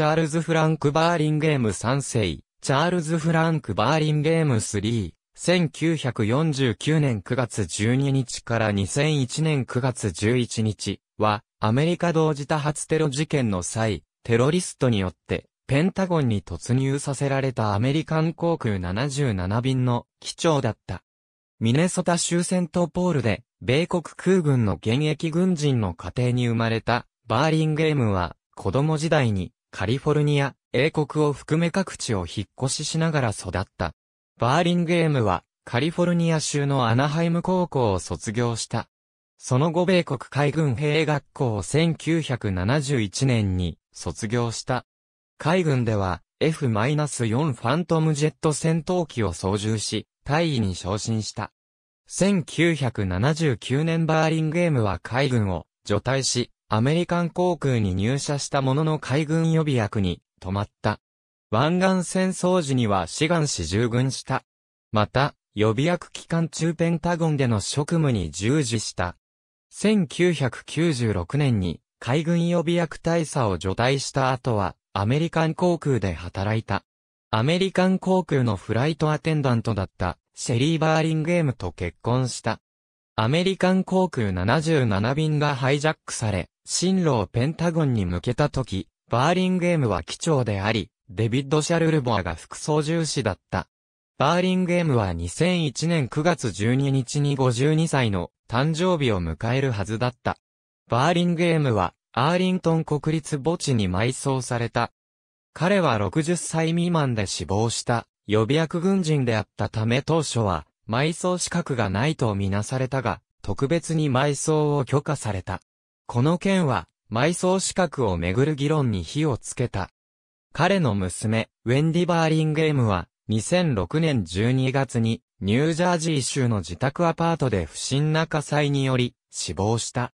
チャールズ・フランク・バーリンゲーム3世、チャールズ・フランク・バーリンゲーム3、1949年9月12日から2001年9月11日は、アメリカ同時多発テロ事件の際、テロリストによって、ペンタゴンに突入させられたアメリカン航空77便の機長だった。ミネソタ州セントポールで、米国空軍の現役軍人の家庭に生まれた、バーリンゲームは、子供時代に、カリフォルニア、英国を含め各地を引っ越ししながら育った。バーリンゲームは、カリフォルニア州のアナハイム高校を卒業した。その後米国海軍兵学校を1971年に卒業した。海軍では F-4 ファントムジェット戦闘機を操縦し、大尉に昇進した。1979年バーリンゲームは海軍を除隊し、アメリカン航空に入社したものの海軍予備役に止まった。湾岸戦争時には志願し従軍した。また、予備役期間中ペンタゴンでの職務に従事した。1996年に海軍予備役大佐を除隊した後はアメリカン航空で働いた。アメリカン航空のフライトアテンダントだったシェリー・バーリングエムと結婚した。アメリカン航空77便がハイジャックされ、進路をペンタゴンに向けた時、バーリンゲームは機長であり、デビッド・シャルルボアが副操縦士だった。バーリンゲームは2001年9月12日に52歳の誕生日を迎えるはずだった。バーリンゲームはアーリントン国立墓地に埋葬された。彼は60歳未満で死亡した予備役軍人であったため当初は埋葬資格がないとみなされたが、特別に埋葬を許可された。この件は、埋葬資格をめぐる議論に火をつけた。彼の娘、ウェンディ・バーリンゲームは、2006年12月に、ニュージャージー州の自宅アパートで不審な火災により、死亡した。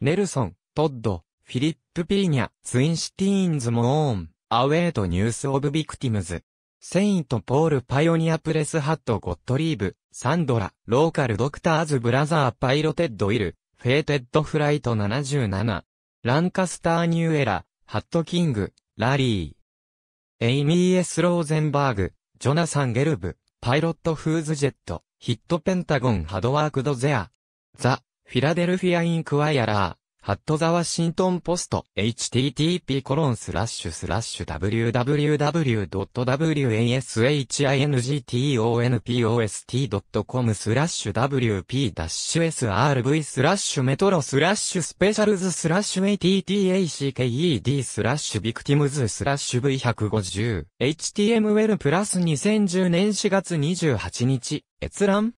ネルソン、トッド、フィリップ・ピーニャ、ツインシティーンズ・モーン、アウェイとニュース・オブ・ビクティムズ。セイント・ポール・パイオニア・プレス・ハット・ゴットリーブ、サンドラ、ローカル・ドクターズ・ブラザー・パイロテッド・イル、フェーテッドフライト77、ランカスターニューエラ、ハットキング、ラリー。エイミー・エス・ローゼンバーグ、ジョナサン・ゲルブ、パイロット・フーズ・ジェット、ヒット・ペンタゴン・ハドワークド・ゼア。ザ・フィラデルフィア・イン・クワイアラー。ハットザワシントンポスト http://www.washintonpost.com g スラッシュ wp-srv スラッシュメトロスラッシュスペシャルズスラッシュ a t t a c k e d スラッシュビクティムズスラッシュ v150html プラス2010年4月28日閲覧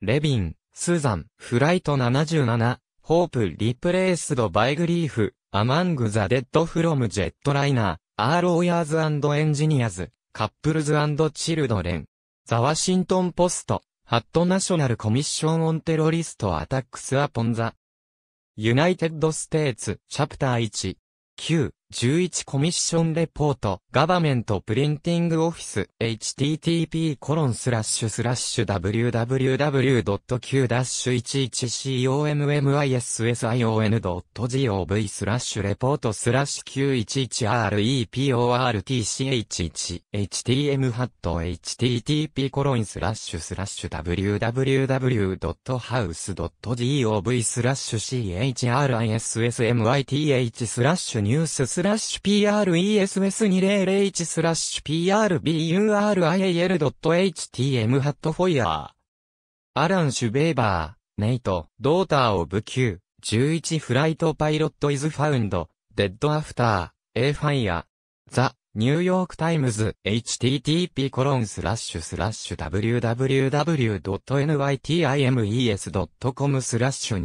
レビン、スーザン、フライト77、Hope Replaced by Grief Among the Dead from Jetliner Are Lawyers and Engineers Couples and Children The Washington Post Had National Commission on Terrorist Attacks Upon the United States Chapter 1 9 11コミッションレポート、ガバメントプリンティングオフィス、http コロンスラッシュスラッシュ www.q-11commission.gov スラッシュレポートスラッシュ 911reportch1htm ハット http コロンスラッシュスラッシュ www.house.gov スラッシュ chrismith スラッシュニュースススラッシュ PRESS2001 スラッシュ PRBURIAL.HTM ハットフォイヤー。アラン・シュベーバー、ネイト、ドーターをュー、11フライトパイロットイズファウンド、デッドアフター、エーファイヤー、ザ、ニューヨークタイムズ http://www.nytimes.com コロンススララッッシシュスラッシュ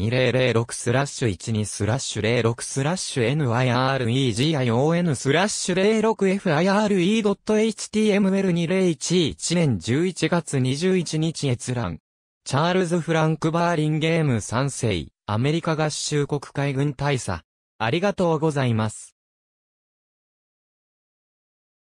2006スラッシュ12スラッシュ06スラッシュ niregion スラッシュ 06fire.html2011 年11月21日閲覧。チャールズ・フランク・バーリンゲーム3世、アメリカ合衆国海軍大佐。ありがとうございます。